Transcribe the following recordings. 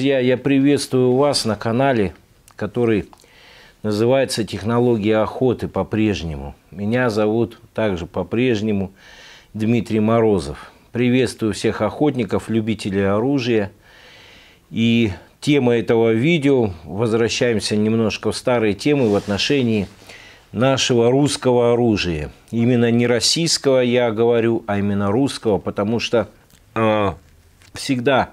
Друзья, я приветствую вас на канале, который называется «Технология охоты» по-прежнему. Меня зовут также по-прежнему Дмитрий Морозов. Приветствую всех охотников, любителей оружия. И тема этого видео, возвращаемся немножко в старые темы в отношении нашего русского оружия. Именно не российского я говорю, а именно русского, потому что э, всегда... всегда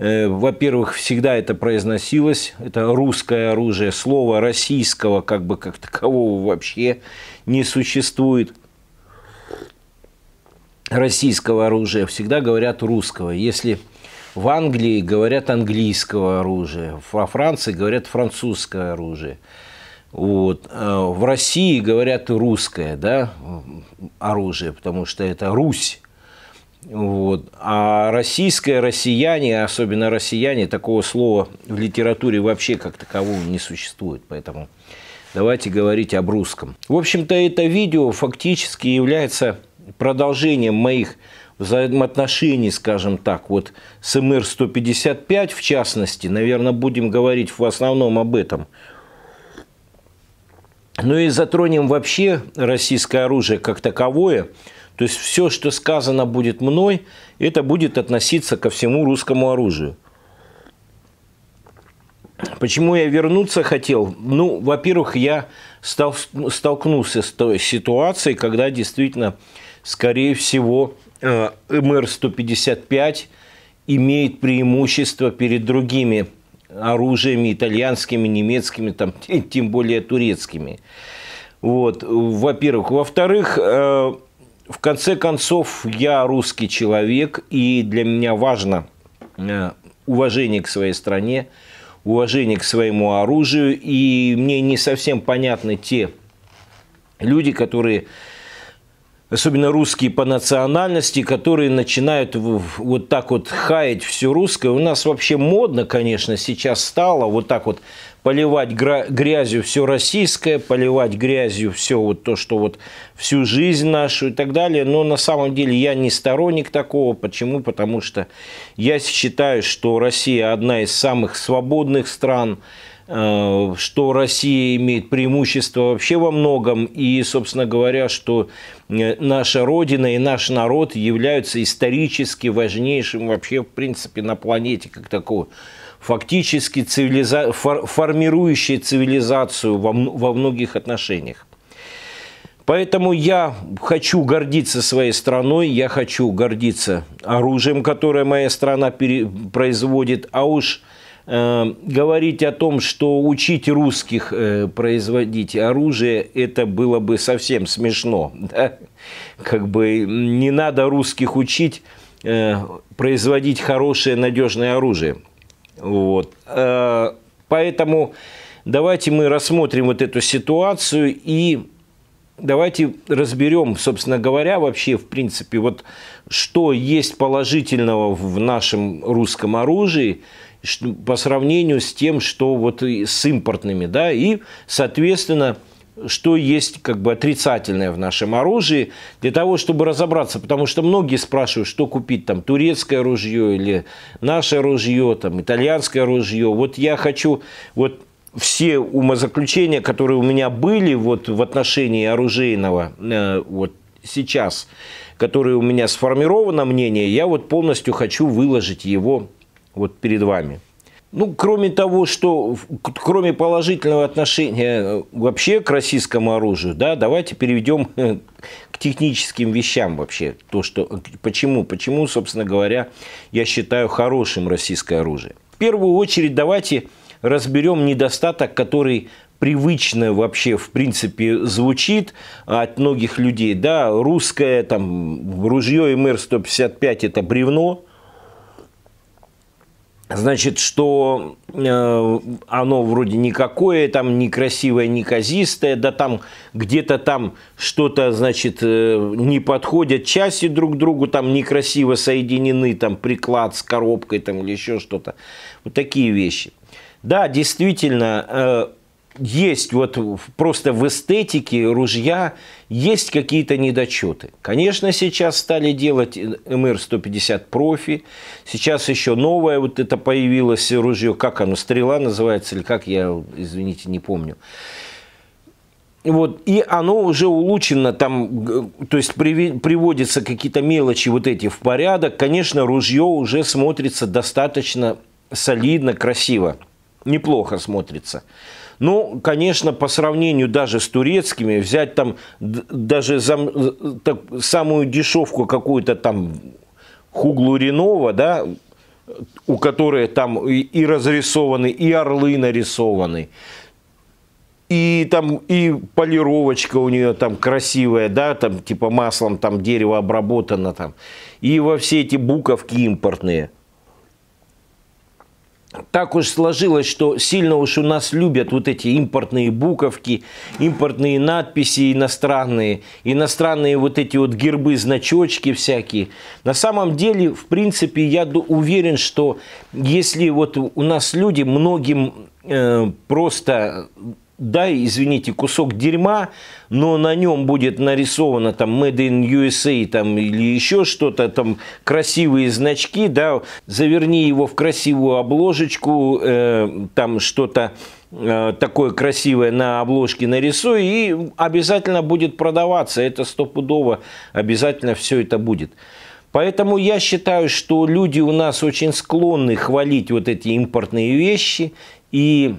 Э, во-первых, всегда это произносилось, это русское оружие, слово российского как бы как такового вообще не существует российского оружия, всегда говорят русского. Если в Англии говорят английского оружия, во Франции говорят французское оружие. Вот. Э, в России говорят русское да, оружие, потому что это Русь. Вот. А российское россияне, особенно россияне, такого слова в литературе вообще как такового не существует. Поэтому давайте говорить об русском. В общем-то, это видео фактически является продолжением моих взаимоотношений, скажем так, вот с МР-155 в частности, наверное, будем говорить в основном об этом. Ну и затронем вообще российское оружие как таковое – то есть все, что сказано будет мной, это будет относиться ко всему русскому оружию. Почему я вернуться хотел? Ну, во-первых, я стал, столкнулся с той ситуацией, когда действительно, скорее всего, э, МР-155 имеет преимущество перед другими оружиями, итальянскими, немецкими, там, тем более турецкими. Вот, во-первых. Во-вторых, э, в конце концов, я русский человек, и для меня важно э, уважение к своей стране, уважение к своему оружию, и мне не совсем понятны те люди, которые особенно русские по национальности, которые начинают вот так вот хаять все русское. У нас вообще модно, конечно, сейчас стало вот так вот поливать грязью все российское, поливать грязью все вот то, что вот всю жизнь нашу и так далее. Но на самом деле я не сторонник такого. Почему? Потому что я считаю, что Россия одна из самых свободных стран, э, что Россия имеет преимущество вообще во многом, и, собственно говоря, что э, наша Родина и наш народ являются исторически важнейшим вообще, в принципе, на планете как такого фактически цивилиза... фор... формирующее цивилизацию во, во многих отношениях. Поэтому я хочу гордиться своей страной, я хочу гордиться оружием, которое моя страна пере... производит, а уж э, говорить о том, что учить русских э, производить оружие, это было бы совсем смешно. Да? Как бы не надо русских учить э, производить хорошее надежное оружие. Вот. Э, поэтому давайте мы рассмотрим вот эту ситуацию и давайте разберем, собственно говоря, вообще, в принципе, вот что есть положительного в нашем русском оружии по сравнению с тем, что вот с импортными, да, и, соответственно, что есть как бы отрицательное в нашем оружии, для того, чтобы разобраться, потому что многие спрашивают, что купить там, турецкое ружье или наше ружье, там, итальянское ружье. Вот я хочу, вот все умозаключения, которые у меня были вот в отношении оружейного э, вот сейчас, которые у меня сформировано мнение, я вот полностью хочу выложить его вот перед вами. Ну, кроме того, что, кроме положительного отношения э, вообще к российскому оружию, да, давайте переведем э, к техническим вещам вообще. То, что, э, почему, почему, собственно говоря, я считаю хорошим российское оружие. В первую очередь давайте разберем недостаток, который привычно вообще, в принципе, звучит от многих людей. Да, русское там ружье МР-155 это бревно, Значит, что э, оно вроде никакое, там некрасивое, неказистое, да там где-то там что-то, значит, э, не подходят части друг другу, там некрасиво соединены, там приклад с коробкой там или еще что-то. Вот такие вещи. Да, действительно, э, есть вот просто в эстетике ружья есть какие-то недочеты. Конечно, сейчас стали делать МР-150 профи, сейчас еще новое вот это появилось ружье, как оно, стрела называется, или как, я, извините, не помню. Вот, и оно уже улучшено, там, то есть приводятся какие-то мелочи вот эти в порядок. Конечно, ружье уже смотрится достаточно солидно, красиво, неплохо смотрится. Ну, конечно, по сравнению даже с турецкими, взять там даже за, так, самую дешевку какую-то там хуглу Ренова, да, у которой там и, и разрисованы, и орлы нарисованы, и там и полировочка у нее там красивая, да, там типа маслом там дерево обработано там, и во все эти буковки импортные – так уж сложилось, что сильно уж у нас любят вот эти импортные буковки, импортные надписи иностранные, иностранные вот эти вот гербы, значочки всякие. На самом деле, в принципе, я уверен, что если вот у нас люди многим э, просто дай, извините, кусок дерьма, но на нем будет нарисовано там Made in USA там, или еще что-то, там красивые значки, да, заверни его в красивую обложечку, э, там что-то э, такое красивое на обложке нарисуй, и обязательно будет продаваться, это стопудово, обязательно все это будет. Поэтому я считаю, что люди у нас очень склонны хвалить вот эти импортные вещи, и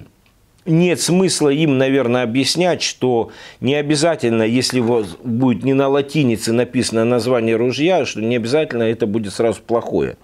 нет смысла им, наверное, объяснять, что не обязательно, если будет не на латинице написано название ружья, что не обязательно это будет сразу плохое.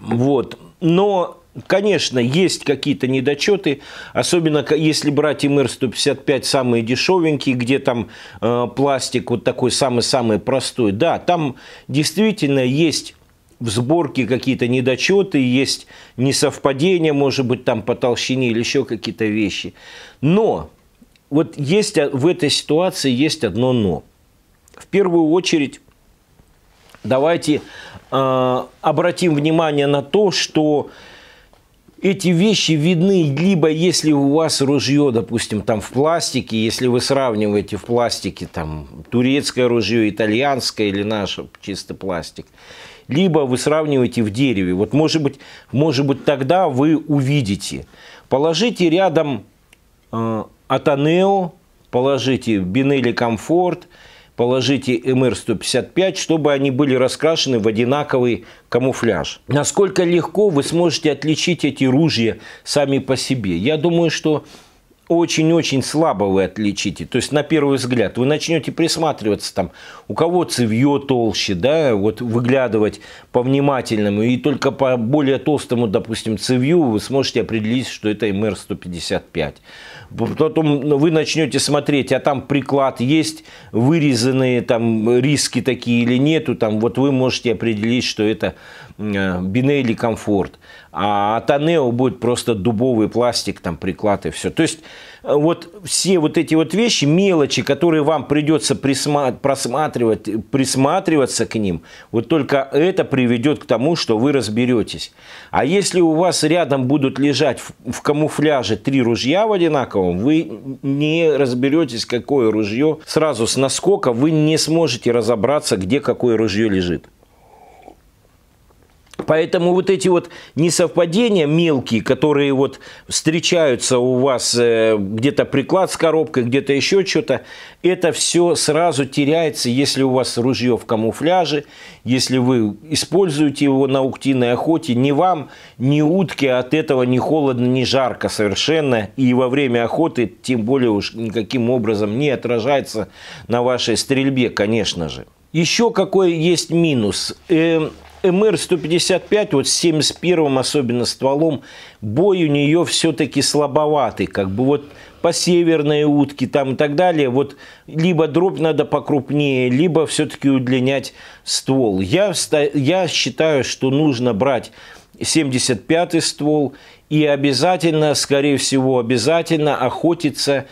Вот. Но, конечно, есть какие-то недочеты, особенно если брать МР-155 самые дешевенькие, где там э, пластик вот такой самый-самый простой. Да, там действительно есть в сборке какие-то недочеты, есть несовпадения, может быть, там по толщине или еще какие-то вещи. Но вот есть а, в этой ситуации есть одно но. В первую очередь давайте э, обратим внимание на то, что эти вещи видны, либо если у вас ружье, допустим, там в пластике, если вы сравниваете в пластике там турецкое ружье, итальянское или наше чисто пластик, либо вы сравниваете в дереве. Вот может быть, может быть тогда вы увидите. Положите рядом э, Атанео, положите Бинели Комфорт, положите МР-155, чтобы они были раскрашены в одинаковый камуфляж. Насколько легко вы сможете отличить эти ружья сами по себе? Я думаю, что очень-очень слабо вы отличите. То есть на первый взгляд вы начнете присматриваться там, у кого цевье толще, да, вот выглядывать по внимательному и только по более толстому, допустим, цевью вы сможете определить, что это МР-155. Потом вы начнете смотреть, а там приклад есть, вырезанные там риски такие или нету, там вот вы можете определить, что это Э, Бинелли комфорт, а от Анео будет просто дубовый пластик, там приклад и все. То есть э, вот все вот эти вот вещи, мелочи, которые вам придется присма- просматривать, присматриваться к ним, вот только это приведет к тому, что вы разберетесь. А если у вас рядом будут лежать в, в камуфляже три ружья в одинаковом, вы не разберетесь, какое ружье. Сразу с наскока вы не сможете разобраться, где какое ружье лежит. Поэтому вот эти вот несовпадения мелкие, которые вот встречаются у вас э, где-то приклад с коробкой, где-то еще что-то, это все сразу теряется, если у вас ружье в камуфляже, если вы используете его на уктиной охоте, ни вам, ни утке от этого ни холодно, ни жарко совершенно, и во время охоты тем более уж никаким образом не отражается на вашей стрельбе, конечно же. Еще какой есть минус эм, – МР-155, вот с 71-м особенно стволом, бой у нее все-таки слабоватый. Как бы вот по северной утке там и так далее. Вот либо дробь надо покрупнее, либо все-таки удлинять ствол. Я, я считаю, что нужно брать 75-й ствол и обязательно, скорее всего, обязательно охотиться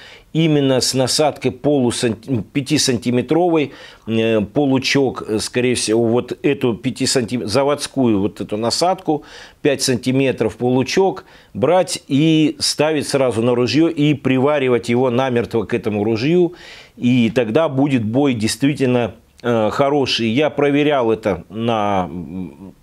именно с насадкой полу 5-сантиметровой э, получок, э, скорее всего, вот эту 5 сантим... заводскую вот эту насадку, 5 сантиметров получок, брать и ставить сразу на ружье и приваривать его намертво к этому ружью. И тогда будет бой действительно э, хороший. Я проверял это на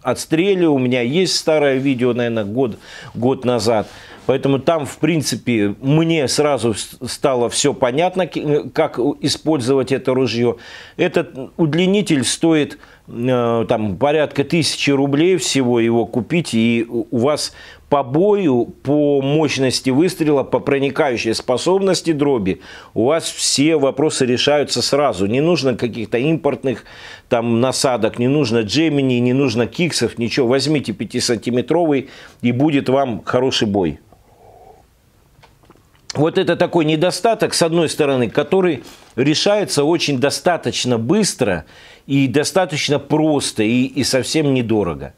отстреле. У меня есть старое видео, наверное, год, год назад. Поэтому там, в принципе, мне сразу стало все понятно, как использовать это ружье. Этот удлинитель стоит э, там порядка тысячи рублей всего его купить, и у вас по бою, по мощности выстрела, по проникающей способности дроби, у вас все вопросы решаются сразу. Не нужно каких-то импортных там насадок, не нужно джемини, не нужно киксов, ничего. Возьмите 5-сантиметровый и будет вам хороший бой вот это такой недостаток, с одной стороны, который решается очень достаточно быстро и достаточно просто и, и совсем недорого.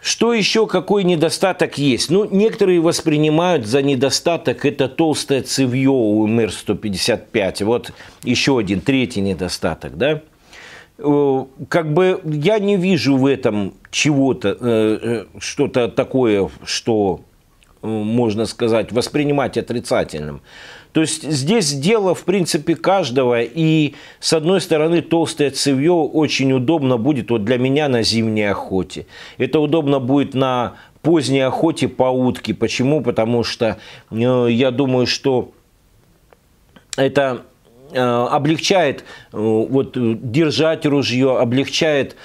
Что еще, какой недостаток есть? Ну, некоторые воспринимают за недостаток это толстое цевье у МР-155. Вот еще один, третий недостаток, да? Э, как бы я не вижу в этом чего-то, э, э, что-то такое, что Э, можно сказать, воспринимать отрицательным. То есть здесь дело, в принципе, каждого. И, с одной стороны, толстое цевье очень удобно будет вот для меня на зимней охоте. Это удобно будет на поздней охоте по утке. Почему? Потому что э, я думаю, что это Э, облегчает э, вот, э, держать ружье, облегчает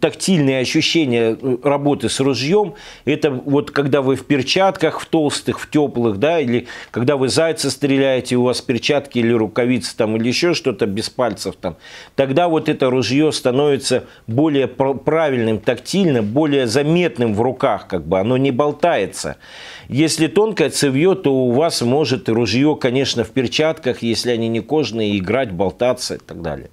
тактильные ощущения работы с ружьем. Это вот когда вы в перчатках, в толстых, в теплых, да, или когда вы зайца стреляете, у вас перчатки или рукавицы там, или еще что-то без пальцев там. Тогда вот это ружье становится более правильным тактильно, более заметным в руках, как бы оно не болтается. Если тонкое цевье, то у вас может ружье, конечно, в перчатках, если они не кожные, играть, болтаться и так далее.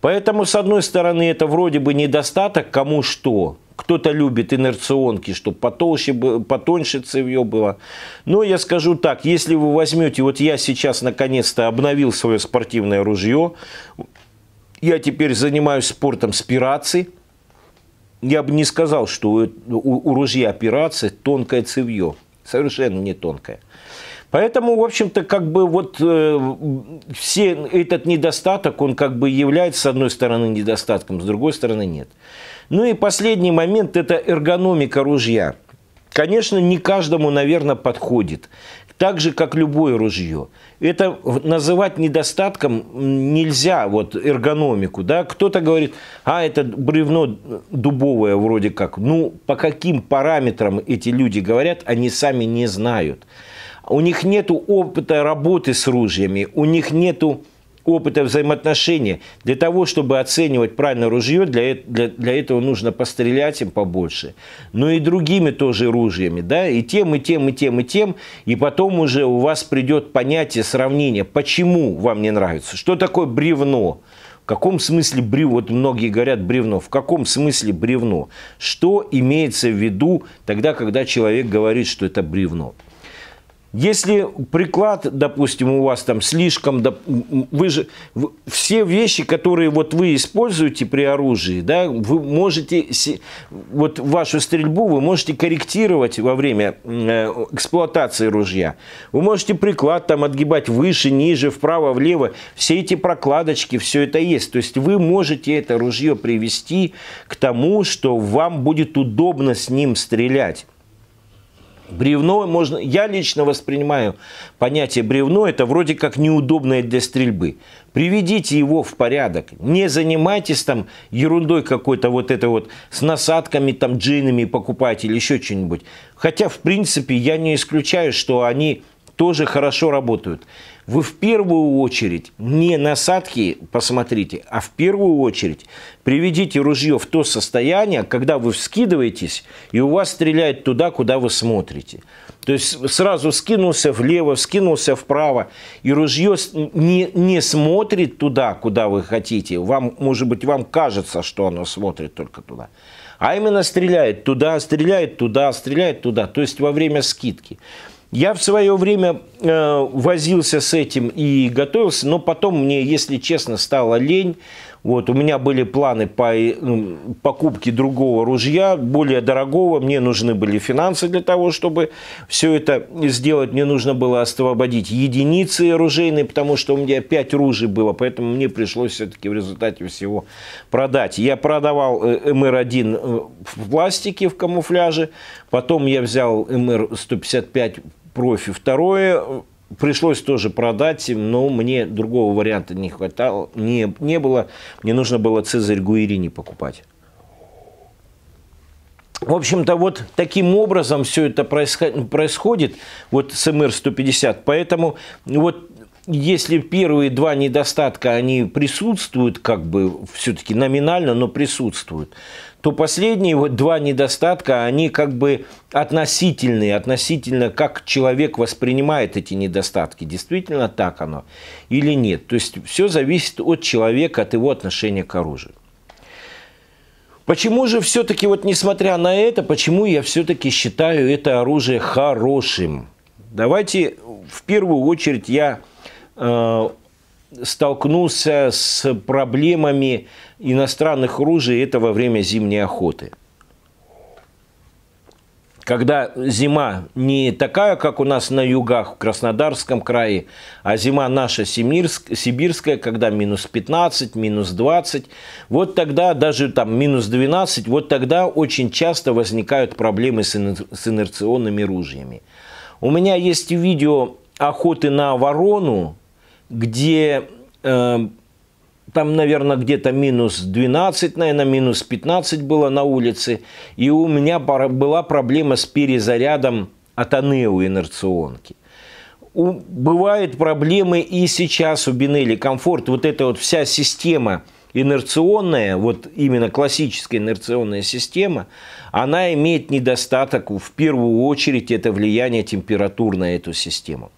Поэтому, с одной стороны, это вроде бы недостаток, кому что. Кто-то любит инерционки, чтобы потолще, потоньше цевье было. Но я скажу так, если вы возьмете, вот я сейчас наконец-то обновил свое спортивное ружье, я теперь занимаюсь спортом спирации, я бы не сказал, что у, у, ружья операции тонкое цевье совершенно не тонкая. Поэтому, в общем-то, как бы вот э, все, этот недостаток, он как бы является, с одной стороны, недостатком, с другой стороны, нет. Ну и последний момент – это эргономика ружья. Конечно, не каждому, наверное, подходит так же, как любое ружье. Это называть недостатком нельзя, вот эргономику, да, кто-то говорит, а это бревно дубовое вроде как, ну, по каким параметрам эти люди говорят, они сами не знают. У них нет опыта работы с ружьями, у них нету опыта взаимоотношения Для того, чтобы оценивать правильно ружье, для, э-, для, для этого нужно пострелять им побольше. Но ну и другими тоже ружьями, да, и тем, и тем, и тем, и тем. И потом уже у вас придет понятие сравнения, почему вам не нравится. Что такое бревно? В каком смысле бревно? Вот многие говорят бревно. В каком смысле бревно? Что имеется в виду тогда, когда человек говорит, что это бревно? Если приклад, допустим, у вас там слишком, вы же все вещи, которые вот вы используете при оружии, да, вы можете вот вашу стрельбу вы можете корректировать во время э, эксплуатации ружья. Вы можете приклад там отгибать выше, ниже, вправо, влево. Все эти прокладочки, все это есть. То есть вы можете это ружье привести к тому, что вам будет удобно с ним стрелять. Бревно можно... Я лично воспринимаю понятие бревно, это вроде как неудобное для стрельбы. Приведите его в порядок. Не занимайтесь там ерундой какой-то вот это вот с насадками, там джинами покупать или еще что-нибудь. Хотя, в принципе, я не исключаю, что они тоже хорошо работают. Вы в первую очередь не насадки посмотрите, а в первую очередь приведите ружье в то состояние, когда вы вскидываетесь, и у вас стреляет туда, куда вы смотрите. То есть сразу скинулся влево, скинулся вправо, и ружье не, не смотрит туда, куда вы хотите. Вам, может быть, вам кажется, что оно смотрит только туда. А именно стреляет туда, стреляет туда, стреляет туда, то есть во время скидки. Я в свое время э, возился с этим и готовился, но потом мне, если честно, стало лень. Вот, у меня были планы по ну, покупке другого ружья, более дорогого. Мне нужны были финансы для того, чтобы все это сделать. Мне нужно было освободить единицы оружейные, потому что у меня 5 ружей было, поэтому мне пришлось все-таки в результате всего продать. Я продавал э, МР-1 э, в пластике, в камуфляже, потом я взял МР-155 профи. Второе, пришлось тоже продать, но мне другого варианта не хватало, не, не было. Мне нужно было Цезарь Гуирини покупать. В общем-то, вот таким образом все это происход происходит, вот с МР-150. Поэтому вот если первые два недостатка, они присутствуют, как бы все-таки номинально, но присутствуют, то последние вот два недостатка, они как бы относительные, относительно как человек воспринимает эти недостатки, действительно так оно или нет. То есть все зависит от человека, от его отношения к оружию. Почему же все-таки, вот несмотря на это, почему я все-таки считаю это оружие хорошим? Давайте в первую очередь я э, столкнулся с проблемами иностранных ружей это во время зимней охоты. Когда зима не такая, как у нас на югах, в Краснодарском крае, а зима наша сибирск, сибирская, когда минус 15, минус 20, вот тогда даже там минус 12, вот тогда очень часто возникают проблемы с инерционными ружьями. У меня есть видео охоты на ворону, где э, там, наверное, где-то минус 12, наверное, минус 15 было на улице. И у меня была проблема с перезарядом от у инерционки. У, бывают проблемы и сейчас у Бинелли. Комфорт, вот эта вот вся система инерционная, вот именно классическая инерционная система, она имеет недостаток, в первую очередь, это влияние температур на эту систему.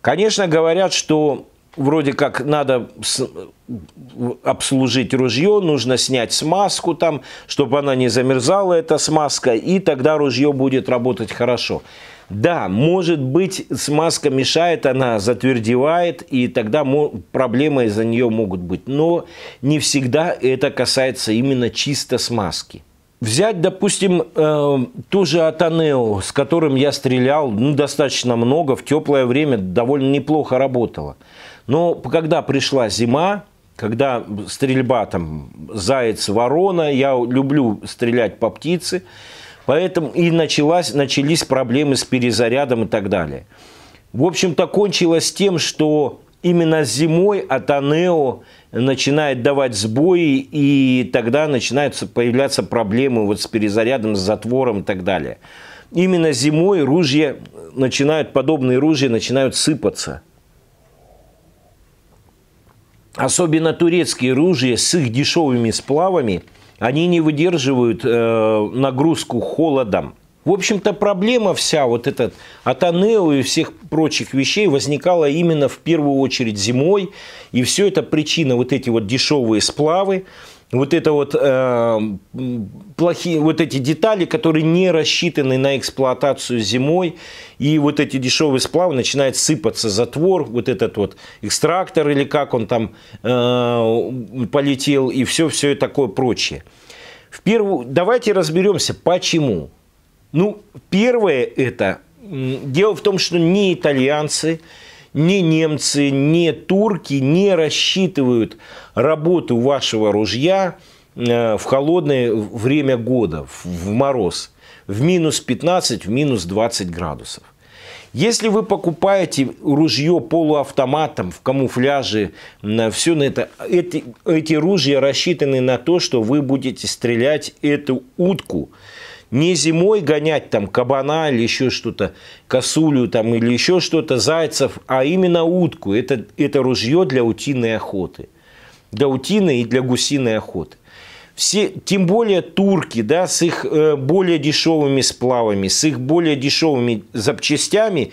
Конечно, говорят, что вроде как надо обслужить ружье, нужно снять смазку там, чтобы она не замерзала, эта смазка, и тогда ружье будет работать хорошо. Да, может быть, смазка мешает, она затвердевает, и тогда проблемы из-за нее могут быть. Но не всегда это касается именно чисто смазки. Взять, допустим, э, ту же Атанео, с которым я стрелял ну, достаточно много, в теплое время довольно неплохо работало. Но когда пришла зима, когда стрельба там заяц, ворона, я люблю стрелять по птице, поэтому и началась, начались проблемы с перезарядом и так далее. В общем-то, кончилось тем, что именно зимой Атанео начинает давать сбои, и тогда начинаются появляться проблемы вот с перезарядом, с затвором и так далее. Именно зимой ружья начинают, подобные ружья начинают сыпаться. Особенно турецкие ружья с их дешевыми сплавами, они не выдерживают э, нагрузку холодом. В общем-то, проблема вся вот этот Атанео и всех прочих вещей возникала именно в первую очередь зимой. И все это причина вот эти вот дешевые сплавы, вот это вот э, плохие вот эти детали, которые не рассчитаны на эксплуатацию зимой, и вот эти дешевые сплавы начинает сыпаться затвор, вот этот вот экстрактор или как он там э, полетел и все все такое прочее. В первую давайте разберемся, почему. Ну, первое это... Дело в том, что ни итальянцы, ни немцы, ни турки не рассчитывают работу вашего ружья э, в холодное время года, в мороз, в минус 15, в минус 20 градусов. Если вы покупаете ружье полуавтоматом в камуфляже, все на это, эти, эти ружья рассчитаны на то, что вы будете стрелять эту утку – не зимой гонять там кабана или еще что-то, косулю там или еще что-то, зайцев, а именно утку. Это, это ружье для утиной охоты. Для утиной и для гусиной охоты. Все, тем более турки, да, с их э, более дешевыми сплавами, с их более дешевыми запчастями,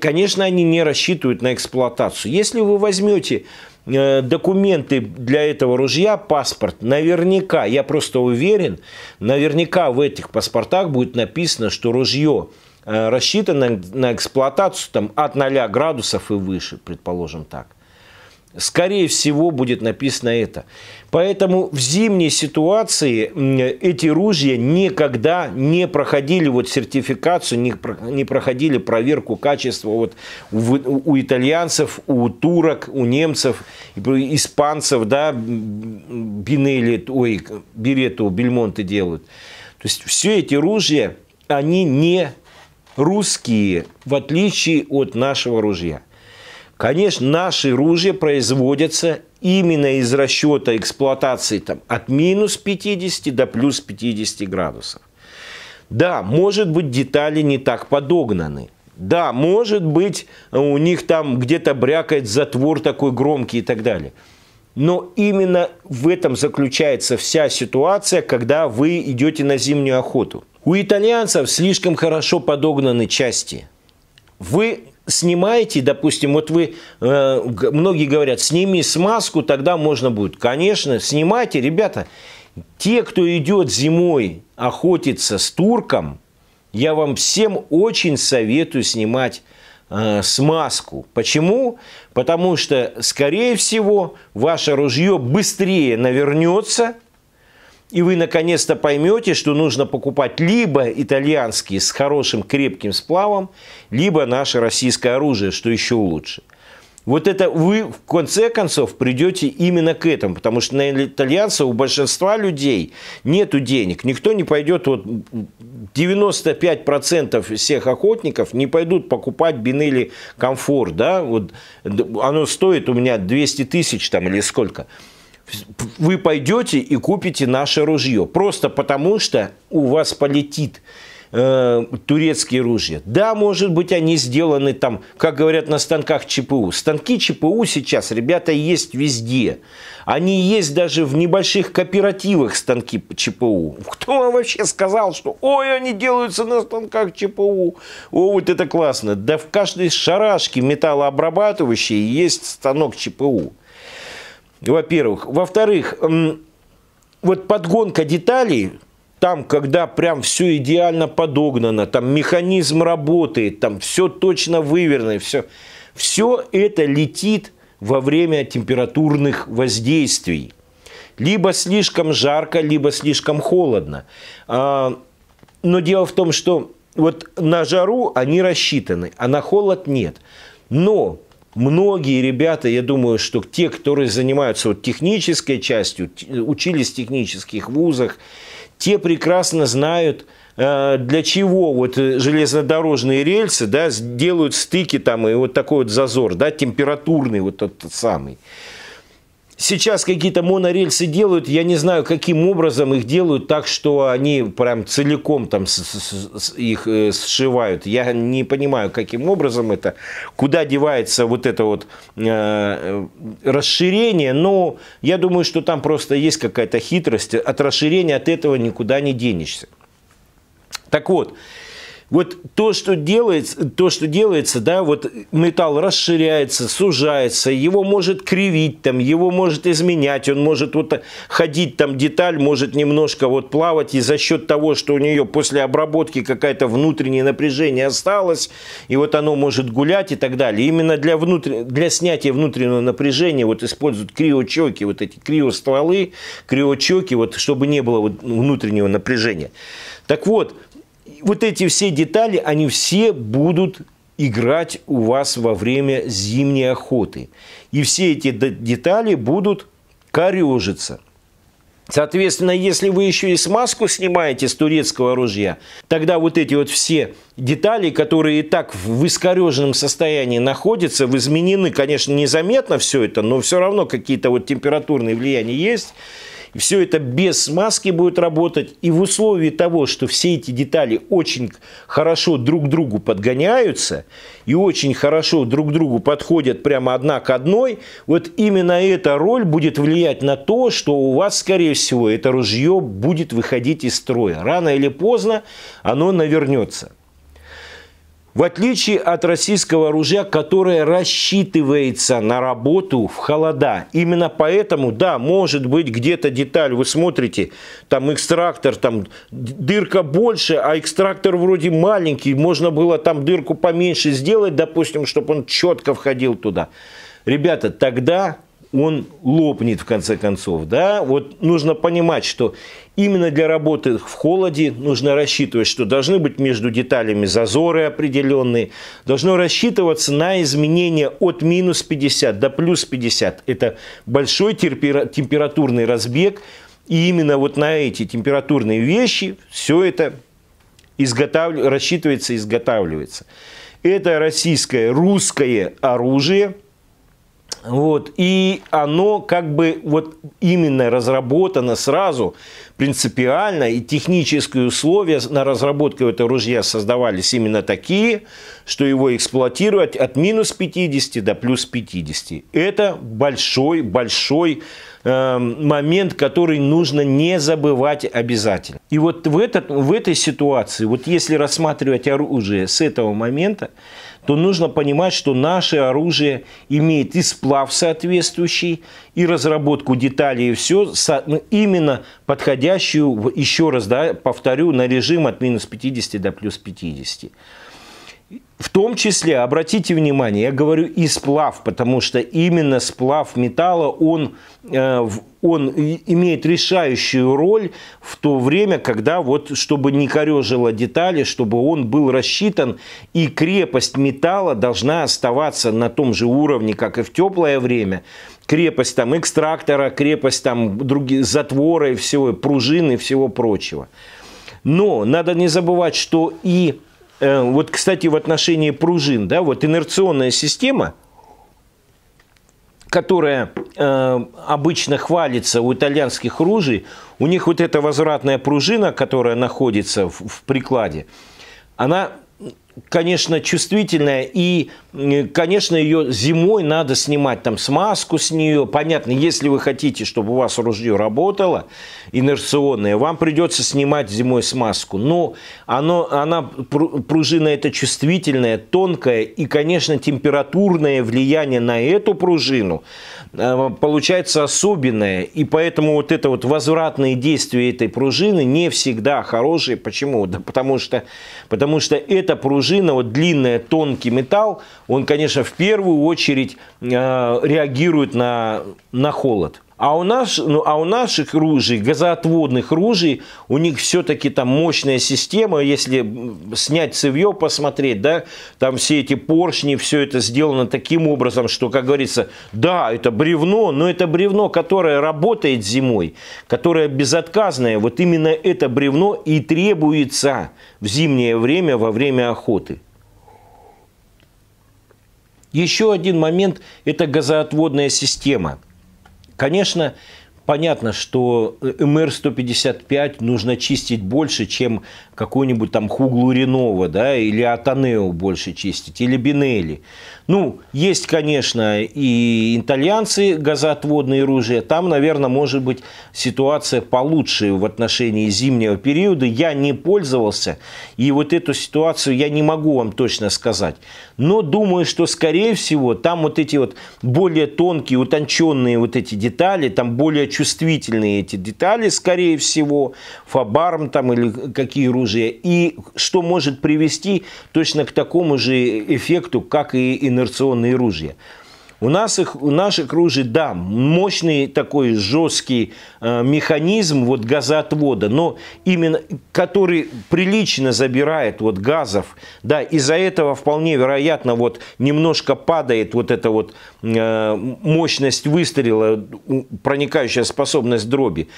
конечно, они не рассчитывают на эксплуатацию. Если вы возьмете Э, документы для этого ружья, паспорт, наверняка, я просто уверен, наверняка в этих паспортах будет написано, что ружье э, рассчитано на эксплуатацию там, от 0 градусов и выше, предположим так скорее всего, будет написано это. Поэтому в зимней ситуации эти ружья никогда не проходили вот сертификацию, не проходили проверку качества вот у, у итальянцев, у турок, у немцев, испанцев, да, бинели, ой, берету, бельмонты делают. То есть все эти ружья, они не русские, в отличие от нашего ружья. Конечно, наши ружья производятся именно из расчета эксплуатации там, от минус 50 до плюс 50 градусов. Да, может быть, детали не так подогнаны. Да, может быть, у них там где-то брякает затвор такой громкий и так далее. Но именно в этом заключается вся ситуация, когда вы идете на зимнюю охоту. У итальянцев слишком хорошо подогнаны части. Вы снимаете, допустим, вот вы, э, многие говорят, сними смазку, тогда можно будет. Конечно, снимайте, ребята. Те, кто идет зимой охотиться с турком, я вам всем очень советую снимать э, смазку. Почему? Потому что, скорее всего, ваше ружье быстрее навернется – и вы наконец-то поймете, что нужно покупать либо итальянские с хорошим крепким сплавом, либо наше российское оружие, что еще лучше. Вот это вы в конце концов придете именно к этому, потому что на итальянцев у большинства людей нет денег. Никто не пойдет, вот 95% всех охотников не пойдут покупать Бинели Комфорт, да, вот оно стоит у меня 200 тысяч там или сколько – вы пойдете и купите наше ружье. Просто потому, что у вас полетит э, турецкие ружья. Да, может быть, они сделаны там, как говорят на станках ЧПУ. Станки ЧПУ сейчас, ребята, есть везде. Они есть даже в небольших кооперативах станки ЧПУ. Кто вообще сказал, что ой, они делаются на станках ЧПУ? О, вот это классно. Да в каждой шарашке металлообрабатывающей есть станок ЧПУ во-первых. Во-вторых, вот подгонка деталей, там, когда прям все идеально подогнано, там механизм работает, там все точно выверено, все, все это летит во время температурных воздействий. Либо слишком жарко, либо слишком холодно. А, но дело в том, что вот на жару они рассчитаны, а на холод нет. Но многие ребята, я думаю, что те, которые занимаются вот технической частью, учились в технических вузах, те прекрасно знают, э, для чего вот э, железнодорожные рельсы да, делают стыки там и вот такой вот зазор, да, температурный вот тот самый сейчас какие-то монорельсы делают, я не знаю, каким образом их делают так, что они прям целиком там с, с, с, их э, сшивают. Я не понимаю, каким образом это, куда девается вот это вот э, э, расширение. Но я думаю, что там просто есть какая-то хитрость. От расширения от этого никуда не денешься. Так вот, вот то, что делается, то, что делается, да, вот металл расширяется, сужается, его может кривить, там, его может изменять, он может вот ходить, там, деталь может немножко вот плавать, и за счет того, что у нее после обработки какое-то внутреннее напряжение осталось, и вот оно может гулять и так далее. Именно для, внутр... для снятия внутреннего напряжения вот используют криочеки, вот эти криостволы, криочеки, вот чтобы не было вот внутреннего напряжения. Так вот, вот эти все детали, они все будут играть у вас во время зимней охоты. И все эти детали будут корежиться. Соответственно, если вы еще и смазку снимаете с турецкого ружья, тогда вот эти вот все детали, которые и так в искореженном состоянии находятся, в изменены, конечно, незаметно все это, но все равно какие-то вот температурные влияния есть – все это без смазки будет работать. И в условии того, что все эти детали очень хорошо друг к другу подгоняются и очень хорошо друг к другу подходят прямо одна к одной, вот именно эта роль будет влиять на то, что у вас, скорее всего, это ружье будет выходить из строя. Рано или поздно оно навернется. В отличие от российского ружья, которое рассчитывается на работу в холода. Именно поэтому, да, может быть где-то деталь, вы смотрите, там экстрактор, там дырка больше, а экстрактор вроде маленький, можно было там дырку поменьше сделать, допустим, чтобы он четко входил туда. Ребята, тогда он лопнет в конце концов. Да? Вот нужно понимать, что Именно для работы в холоде нужно рассчитывать, что должны быть между деталями зазоры определенные. Должно рассчитываться на изменения от минус 50 до плюс 50. Это большой температурный разбег. И именно вот на эти температурные вещи все это изготав... рассчитывается, изготавливается. Это российское, русское оружие – вот, и оно как бы вот именно разработано сразу принципиально, и технические условия на разработку этого ружья создавались именно такие, что его эксплуатировать от минус 50 до плюс 50. Это большой-большой э, эм, момент, который нужно не забывать обязательно. И вот в, этот, в этой ситуации, вот если рассматривать оружие с этого момента, то нужно понимать, что наше оружие имеет и сплав соответствующий, и разработку деталей, и все ну, именно подходящую, еще раз да, повторю, на режим от минус 50 до плюс 50. В том числе, обратите внимание, я говорю и сплав, потому что именно сплав металла, он, э, он имеет решающую роль в то время, когда вот, чтобы не корежило детали, чтобы он был рассчитан, и крепость металла должна оставаться на том же уровне, как и в теплое время. Крепость там экстрактора, крепость там другие, затвора и всего, пружины и всего прочего. Но надо не забывать, что и Э, вот, кстати, в отношении пружин, да, вот инерционная система, которая э, обычно хвалится у итальянских ружей, у них вот эта возвратная пружина, которая находится в, в прикладе, она конечно, чувствительная, и, конечно, ее зимой надо снимать там смазку с нее. Понятно, если вы хотите, чтобы у вас ружье работало, инерционное, вам придется снимать зимой смазку. Но оно, она, пружина это чувствительная, тонкая, и, конечно, температурное влияние на эту пружину э, получается особенное. И поэтому вот это вот возвратные действия этой пружины не всегда хорошие. Почему? Да потому что, потому что эта пружина пружина, вот длинная, тонкий металл, он, конечно, в первую очередь э, реагирует на, на холод. А у, нас, ну, а у наших ружей, газоотводных ружей, у них все-таки там мощная система, если снять цевье, посмотреть, да, там все эти поршни, все это сделано таким образом, что, как говорится, да, это бревно, но это бревно, которое работает зимой, которое безотказное, вот именно это бревно и требуется в зимнее время, во время охоты. Еще один момент – это газоотводная система – Конечно, понятно, что э, МР-155 нужно чистить больше, чем какую-нибудь там Хуглу Ренова, да, или Атанео больше чистить, или Бинелли. Ну, есть, конечно, и итальянцы газоотводные ружья. Там, наверное, может быть ситуация получше в отношении зимнего периода. Я не пользовался, и вот эту ситуацию я не могу вам точно сказать. Но думаю, что, скорее всего, там вот эти вот более тонкие, утонченные вот эти детали, там более чувствительные эти детали, скорее всего, фабарм там или какие ружья оружия и что может привести точно к такому же эффекту, как и инерционные ружья. У нас их, у наших ружей, да, мощный такой жесткий э, механизм вот газоотвода, но именно который прилично забирает вот газов, да, из-за этого вполне вероятно вот немножко падает вот эта вот э, мощность выстрела, проникающая способность дроби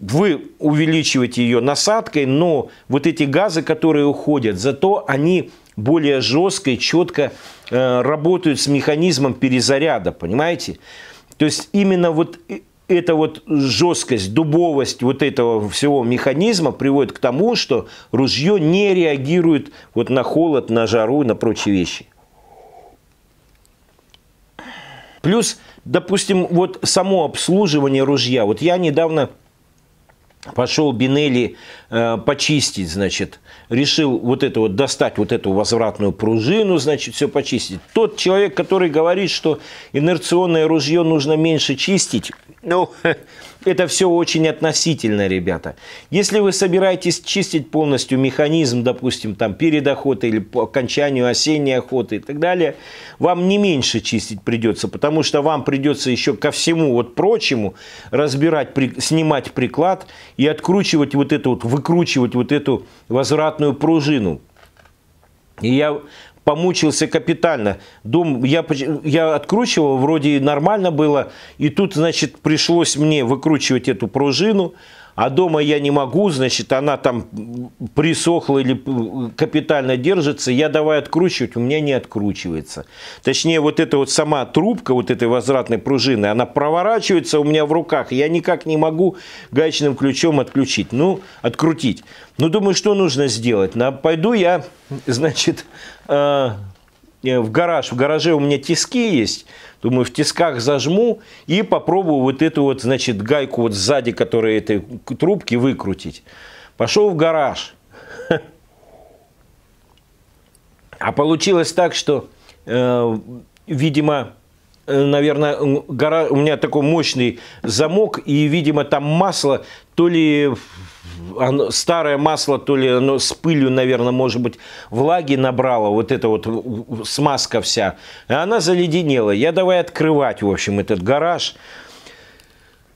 вы увеличиваете ее насадкой, но вот эти газы, которые уходят, зато они более жестко и четко э, работают с механизмом перезаряда, понимаете? То есть именно вот эта вот жесткость, дубовость вот этого всего механизма приводит к тому, что ружье не реагирует вот на холод, на жару, на прочие вещи. Плюс, допустим, вот само обслуживание ружья. Вот я недавно пошел Бинелли э, почистить, значит, решил вот это вот достать вот эту возвратную пружину, значит, все почистить. Тот человек, который говорит, что инерционное ружье нужно меньше чистить, ну, это все очень относительно, ребята. Если вы собираетесь чистить полностью механизм, допустим, там перед охотой или по окончанию осенней охоты и так далее, вам не меньше чистить придется, потому что вам придется еще ко всему вот прочему разбирать, при, снимать приклад и откручивать вот эту вот, выкручивать вот эту возвратную пружину. И я помучился капитально. дом я, я откручивал, вроде нормально было, и тут, значит, пришлось мне выкручивать эту пружину, а дома я не могу, значит, она там присохла или э, капитально держится, я давай откручивать, у меня не откручивается. Точнее, вот эта вот сама трубка, вот этой возвратной пружины, она проворачивается у меня в руках, я никак не могу гаечным ключом отключить, ну, открутить. Ну, думаю, что нужно сделать? На, пойду я, значит, Э, э, в гараж. В гараже у меня тиски есть. Думаю, в тисках зажму и попробую вот эту вот, значит, гайку вот сзади, которая этой трубки, выкрутить. Пошел в гараж. А получилось так, что, э, видимо, наверное, гора... у меня такой мощный замок, и, видимо, там масло то ли оно, старое масло, то ли оно с пылью, наверное, может быть, влаги набрало, вот эта вот смазка вся. она заледенела. Я давай открывать, в общем, этот гараж.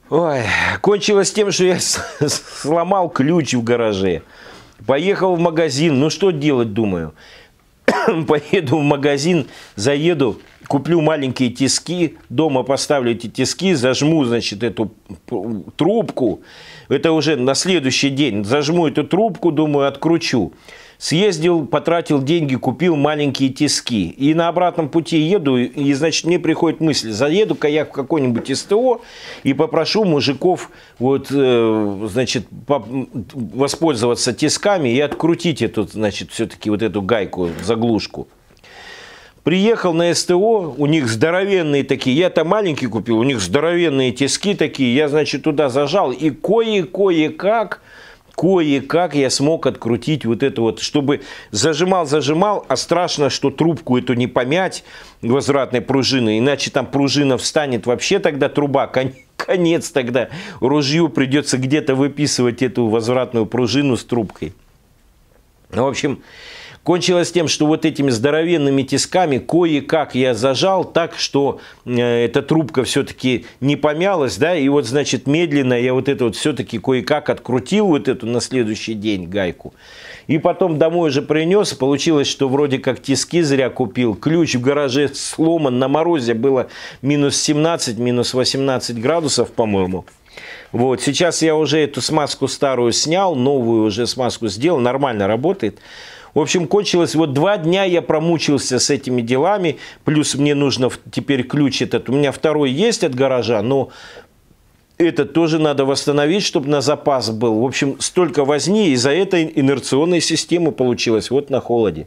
Ой, кончилось тем, что я сломал ключ в гараже. Поехал в магазин. Ну, что делать, думаю. Поеду в магазин, заеду куплю маленькие тиски, дома поставлю эти тиски, зажму, значит, эту трубку. Это уже на следующий день. Зажму эту трубку, думаю, откручу. Съездил, потратил деньги, купил маленькие тиски. И на обратном пути еду, и, значит, мне приходит мысль, заеду-ка я в какой нибудь СТО и попрошу мужиков, вот, э, значит, воспользоваться тисками и открутить эту, значит, все-таки вот эту гайку, заглушку. Приехал на СТО, у них здоровенные такие, я-то маленький купил, у них здоровенные тиски такие, я, значит, туда зажал, и кое-кое-как, кое-как я смог открутить вот это вот, чтобы зажимал-зажимал, а страшно, что трубку эту не помять возвратной пружины, иначе там пружина встанет вообще тогда труба, конец тогда ружью придется где-то выписывать эту возвратную пружину с трубкой. Ну, в общем, Кончилось тем, что вот этими здоровенными тисками кое-как я зажал так, что э, эта трубка все-таки не помялась, да, и вот, значит, медленно я вот это вот все-таки кое-как открутил вот эту на следующий день гайку. И потом домой уже принес, получилось, что вроде как тиски зря купил, ключ в гараже сломан, на морозе было минус 17, минус 18 градусов, по-моему. Вот, сейчас я уже эту смазку старую снял, новую уже смазку сделал, нормально работает. В общем, кончилось вот два дня я промучился с этими делами, плюс мне нужно теперь ключ этот. У меня второй есть от гаража, но это тоже надо восстановить, чтобы на запас был. В общем, столько возни, из-за этой инерционной системы получилось вот на холоде.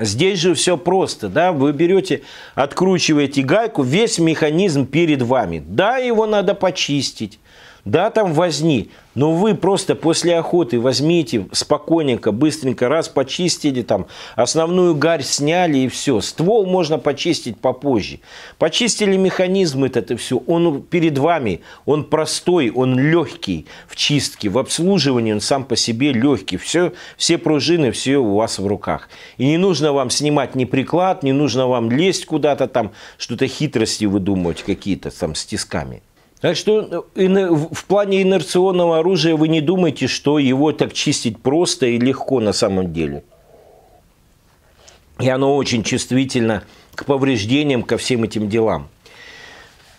Здесь же все просто, да, вы берете, откручиваете гайку, весь механизм перед вами. Да, его надо почистить, да, там возни, но вы просто после охоты возьмите спокойненько, быстренько раз почистили, там основную гарь сняли и все. Ствол можно почистить попозже. Почистили механизм этот и все. Он перед вами, он простой, он легкий в чистке, в обслуживании он сам по себе легкий. Все, все пружины, все у вас в руках. И не нужно вам снимать ни приклад, не нужно вам лезть куда-то там, что-то хитрости выдумывать какие-то там с тисками. Так что в плане инерционного оружия вы не думаете, что его так чистить просто и легко на самом деле. И оно очень чувствительно к повреждениям, ко всем этим делам.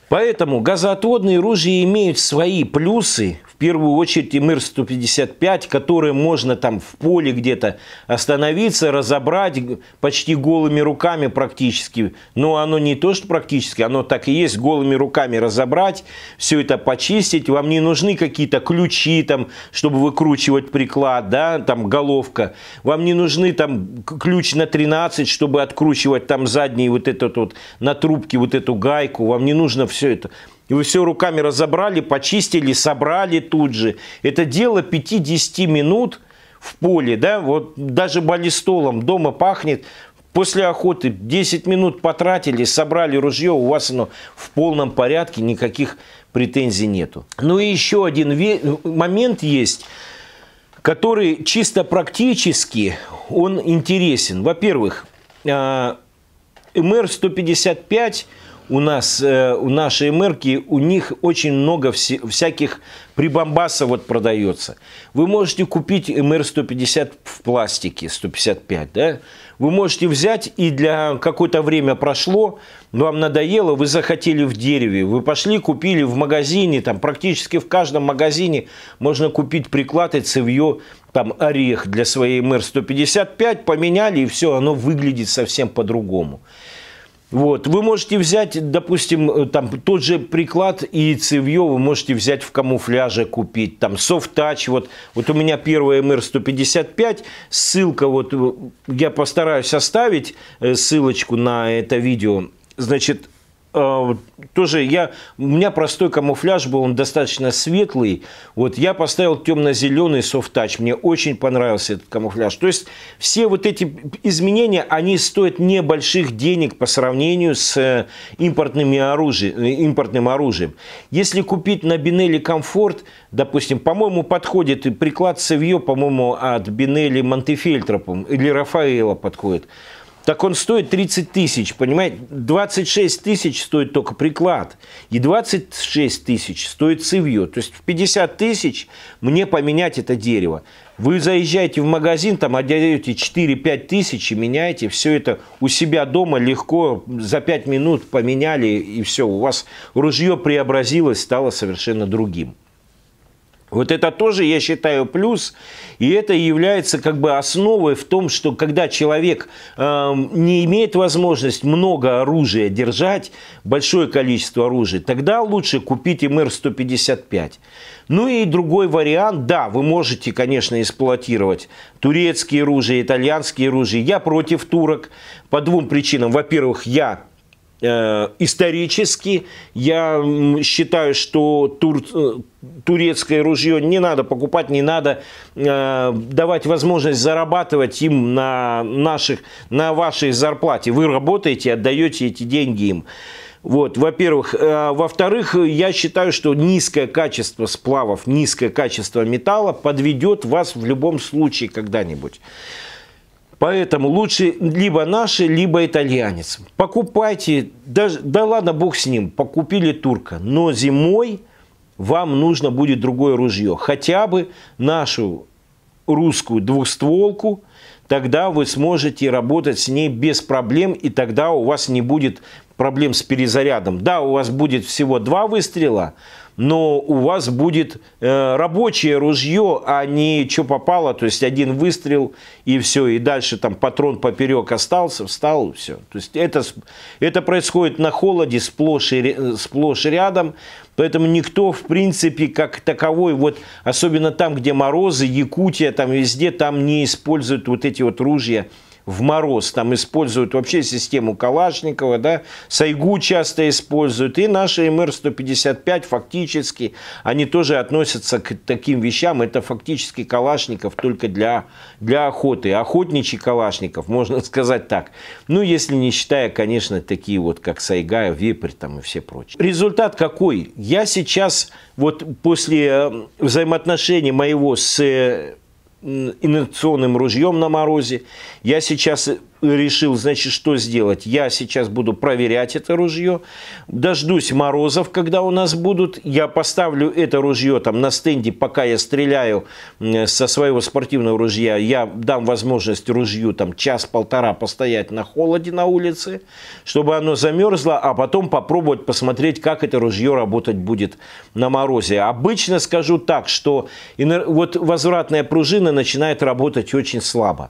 Поэтому газоотводные ружья имеют свои плюсы. В первую очередь МР-155, которые можно там в поле где-то остановиться, разобрать почти голыми руками практически. Но оно не то, что практически, оно так и есть, голыми руками разобрать, все это почистить. Вам не нужны какие-то ключи, там, чтобы выкручивать приклад, да, там головка. Вам не нужны там ключ на 13, чтобы откручивать там задний вот этот вот, на трубке вот эту гайку. Вам не нужно все все это. И вы все руками разобрали, почистили, собрали тут же. Это дело 5-10 минут в поле, да, вот даже баллистолом дома пахнет. После охоты 10 минут потратили, собрали ружье, у вас оно в полном порядке, никаких претензий нету. Ну и еще один момент есть, который чисто практически, он интересен. Во-первых, а, МР-155 у нас, э, у нашей мэрки, у них очень много всяких прибамбаса вот продается. Вы можете купить э, МР-150 в пластике, 155, да? Вы можете взять и для какое-то время прошло, вам надоело, вы захотели в дереве, вы пошли, купили в магазине, там практически в каждом магазине можно купить приклад и цевье, там орех для своей МР-155, поменяли и все, оно выглядит совсем по-другому. Вот. Вы можете взять, допустим, э, там, тот же приклад и цевье вы можете взять в камуфляже купить. Там софт-тач. Вот, вот у меня первый МР-155. Ссылка, вот э, я постараюсь оставить э, ссылочку на это видео. Значит, а, тоже я, у меня простой камуфляж был, он достаточно светлый. Вот я поставил темно-зеленый софт-тач. Мне очень понравился этот камуфляж. То есть все вот эти изменения, они стоят небольших денег по сравнению с э, импортными оружием. Э, импортным оружием. Если купить на Бинелли комфорт, допустим, по-моему, подходит и приклад Севье, по-моему, от Бинелли Монтефельтропа или Рафаэла подходит так он стоит 30 тысяч, понимаете? 26 тысяч стоит только приклад, и 26 тысяч стоит цевье. То есть в 50 тысяч мне поменять это дерево. Вы заезжаете в магазин, там отдаете 4-5 тысяч и меняете все это у себя дома легко, за 5 минут поменяли, и все, у вас ружье преобразилось, стало совершенно другим. Вот это тоже, я считаю, плюс. И это является как бы основой в том, что когда человек э, не имеет возможность много оружия держать, большое количество оружия, тогда лучше купить МР-155. Ну и другой вариант, да, вы можете, конечно, эксплуатировать турецкие оружия, итальянские оружия. Я против турок по двум причинам. Во-первых, я Э, исторически я считаю, что тур, э, турецкое ружье не надо покупать, не надо э, давать возможность зарабатывать им на, наших, на вашей зарплате. Вы работаете, отдаете эти деньги им. Вот, во-первых. Э, во-вторых, я считаю, что низкое качество сплавов, низкое качество металла подведет вас в любом случае когда-нибудь. Поэтому лучше либо наши, либо итальянец. Покупайте, даже, да ладно, бог с ним, покупили турка. Но зимой вам нужно будет другое ружье. Хотя бы нашу русскую двухстволку, тогда вы сможете работать с ней без проблем, и тогда у вас не будет проблем с перезарядом. Да, у вас будет всего два выстрела, но у вас будет э, рабочее ружье, а не что попало, то есть один выстрел и все, и дальше там патрон поперек остался, встал, все. То есть это, это происходит на холоде сплошь и, э, сплошь и рядом, поэтому никто в принципе как таковой, вот особенно там, где морозы, Якутия, там везде, там не используют вот эти вот ружья, в мороз. Там используют вообще систему Калашникова, да, Сайгу часто используют. И наши МР-155 фактически, они тоже относятся к таким вещам. Это фактически Калашников только для, для охоты. Охотничий Калашников, можно сказать так. Ну, если не считая, конечно, такие вот, как Сайга, Вепрь там и все прочее. Результат какой? Я сейчас вот после э, взаимоотношений моего с э, инерционным ружьем на морозе. Я сейчас э, решил, значит, что сделать? Я сейчас буду проверять это ружье, дождусь морозов, когда у нас будут, я поставлю это ружье там на стенде, пока я стреляю со своего спортивного ружья, я дам возможность ружью там час-полтора постоять на холоде на улице, чтобы оно замерзло, а потом попробовать посмотреть, как это ружье работать будет на морозе. Обычно скажу так, что вот возвратная пружина начинает работать очень слабо.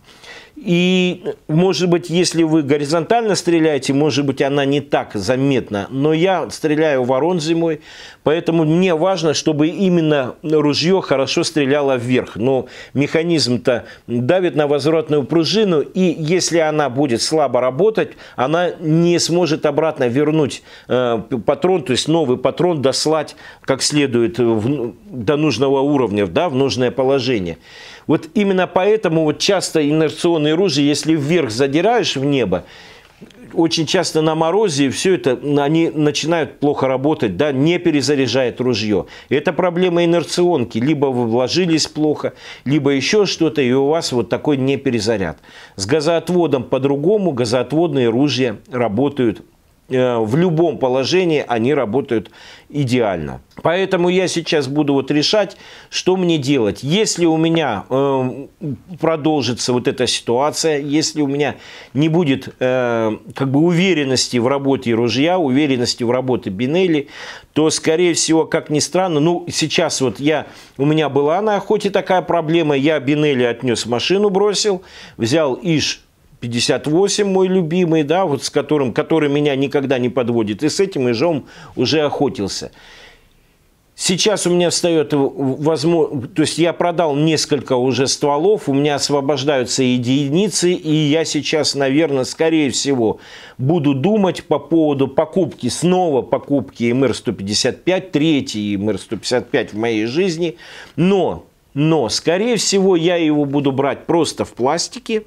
И, может быть, если вы горизонтально стреляете, может быть, она не так заметна. Но я стреляю ворон зимой, поэтому мне важно, чтобы именно ружье хорошо стреляло вверх. Но механизм-то давит на возвратную пружину, и если она будет слабо работать, она не сможет обратно вернуть э, патрон, то есть новый патрон дослать как следует в, до нужного уровня, да, в нужное положение. Вот именно поэтому вот часто инерционные ружья, если вверх задираешь в небо, очень часто на морозе все это, они начинают плохо работать, да, не перезаряжает ружье. Это проблема инерционки. Либо вы вложились плохо, либо еще что-то, и у вас вот такой не перезаряд. С газоотводом по-другому, газоотводные ружья работают Э, в любом положении они работают идеально. Поэтому я сейчас буду вот решать, что мне делать. Если у меня э, продолжится вот эта ситуация, если у меня не будет э, как бы уверенности в работе ружья, уверенности в работе Бинелли, то, скорее всего, как ни странно, ну, сейчас вот я, у меня была на охоте такая проблема, я Бинелли отнес машину, бросил, взял ИШ 58 мой любимый, да, вот с которым, который меня никогда не подводит. И с этим ежом уже охотился. Сейчас у меня встает возможность, то есть я продал несколько уже стволов, у меня освобождаются единицы, и я сейчас, наверное, скорее всего, буду думать по поводу покупки, снова покупки МР-155, третий МР-155 в моей жизни, но, но, скорее всего, я его буду брать просто в пластике,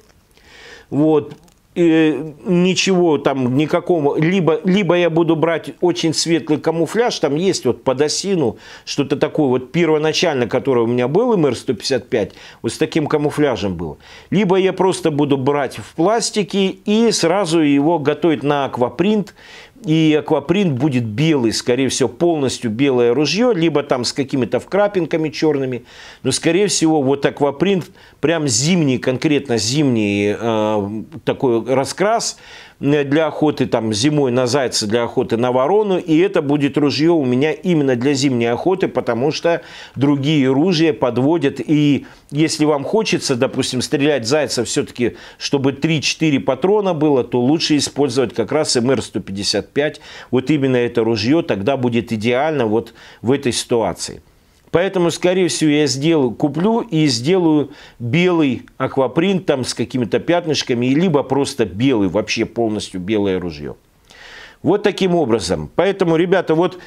вот. И э, ничего там, никакого, либо, либо я буду брать очень светлый камуфляж, там есть вот подосину что-то такое вот первоначально, которое у меня был МР-155, вот с таким камуфляжем было. Либо я просто буду брать в пластике и сразу его готовить на аквапринт, и аквапринт будет белый, скорее всего, полностью белое ружье, либо там с какими-то вкрапинками черными. Но, скорее всего, вот аквапринт прям зимний, конкретно зимний э, такой раскрас – Э, для охоты там зимой на зайца, для охоты на ворону. И это будет ружье у меня именно для зимней охоты, потому что другие ружья подводят. И если вам хочется, допустим, стрелять зайца все-таки, чтобы 3-4 патрона было, то лучше использовать как раз МР-155. Вот именно это ружье тогда будет идеально вот в этой ситуации. Поэтому, скорее всего, я сделаю, куплю и сделаю белый аквапринт там с какими-то пятнышками, либо просто белый, вообще полностью белое ружье. Вот таким образом. Поэтому, ребята, вот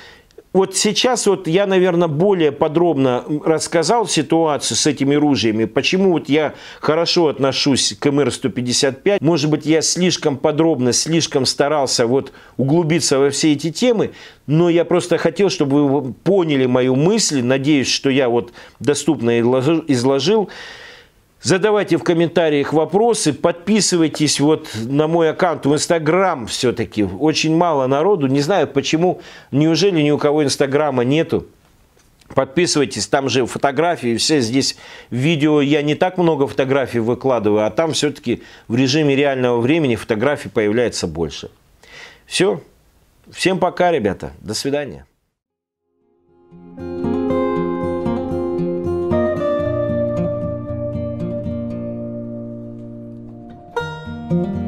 вот сейчас вот я, наверное, более подробно рассказал ситуацию с этими ружьями. Почему вот я хорошо отношусь к МР-155. Может быть, я слишком подробно, слишком старался вот углубиться во все эти темы. Но я просто хотел, чтобы вы поняли мою мысль. Надеюсь, что я вот доступно изложил. Задавайте в комментариях вопросы, подписывайтесь вот на мой аккаунт в Инстаграм все-таки. Очень мало народу, не знаю почему, неужели ни у кого Инстаграма нету. Подписывайтесь, там же фотографии, все здесь видео. Я не так много фотографий выкладываю, а там все-таки в режиме реального времени фотографий появляется больше. Все. Всем пока, ребята. До свидания. thank you